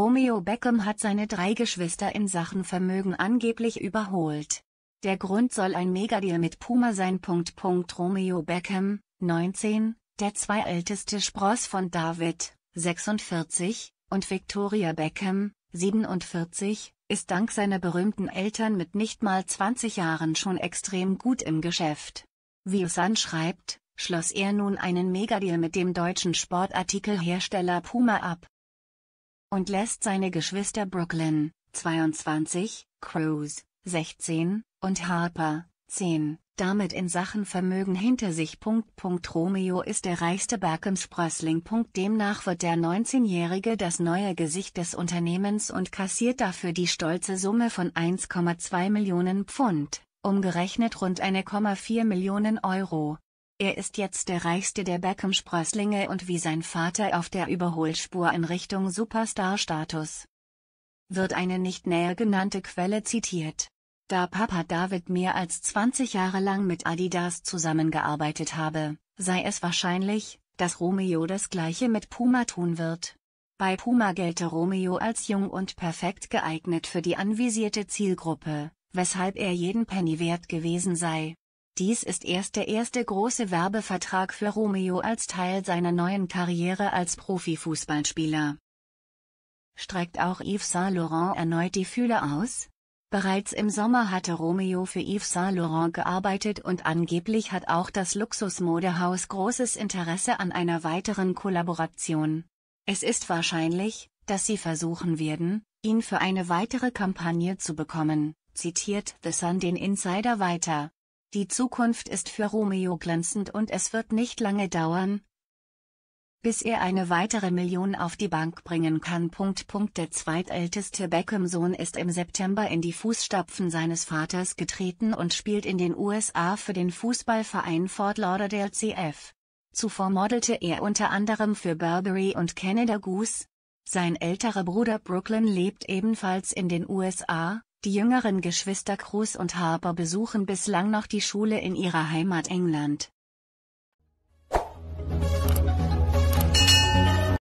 Romeo Beckham hat seine drei Geschwister in Sachen Vermögen angeblich überholt. Der Grund soll ein Megadeal mit Puma sein. Punkt, Punkt, Romeo Beckham, 19, der zweiälteste Spross von David, 46, und Victoria Beckham, 47, ist dank seiner berühmten Eltern mit nicht mal 20 Jahren schon extrem gut im Geschäft. Wie Usan schreibt, schloss er nun einen Megadeal mit dem deutschen Sportartikelhersteller Puma ab und lässt seine Geschwister Brooklyn, 22, Cruz, 16, und Harper, 10, damit in Sachen Vermögen hinter sich. Romeo ist der reichste Berkham-Sprössling. Demnach wird der 19-Jährige das neue Gesicht des Unternehmens und kassiert dafür die stolze Summe von 1,2 Millionen Pfund, umgerechnet rund 1,4 Millionen Euro. Er ist jetzt der reichste der Beckham-Sprösslinge und wie sein Vater auf der Überholspur in Richtung Superstar-Status. Wird eine nicht näher genannte Quelle zitiert. Da Papa David mehr als 20 Jahre lang mit Adidas zusammengearbeitet habe, sei es wahrscheinlich, dass Romeo das gleiche mit Puma tun wird. Bei Puma gelte Romeo als jung und perfekt geeignet für die anvisierte Zielgruppe, weshalb er jeden Penny wert gewesen sei. Dies ist erst der erste große Werbevertrag für Romeo als Teil seiner neuen Karriere als Profifußballspieler. Streckt auch Yves Saint Laurent erneut die Fühler aus? Bereits im Sommer hatte Romeo für Yves Saint Laurent gearbeitet und angeblich hat auch das Luxusmodehaus großes Interesse an einer weiteren Kollaboration. Es ist wahrscheinlich, dass sie versuchen werden, ihn für eine weitere Kampagne zu bekommen, zitiert The Sun den Insider weiter. Die Zukunft ist für Romeo glänzend und es wird nicht lange dauern, bis er eine weitere Million auf die Bank bringen kann. Der zweitälteste Beckham-Sohn ist im September in die Fußstapfen seines Vaters getreten und spielt in den USA für den Fußballverein Fort Lauderdale CF. Zuvor modelte er unter anderem für Burberry und Canada Goose. Sein älterer Bruder Brooklyn lebt ebenfalls in den USA, die jüngeren Geschwister Cruz und Harper besuchen bislang noch die Schule in ihrer Heimat England.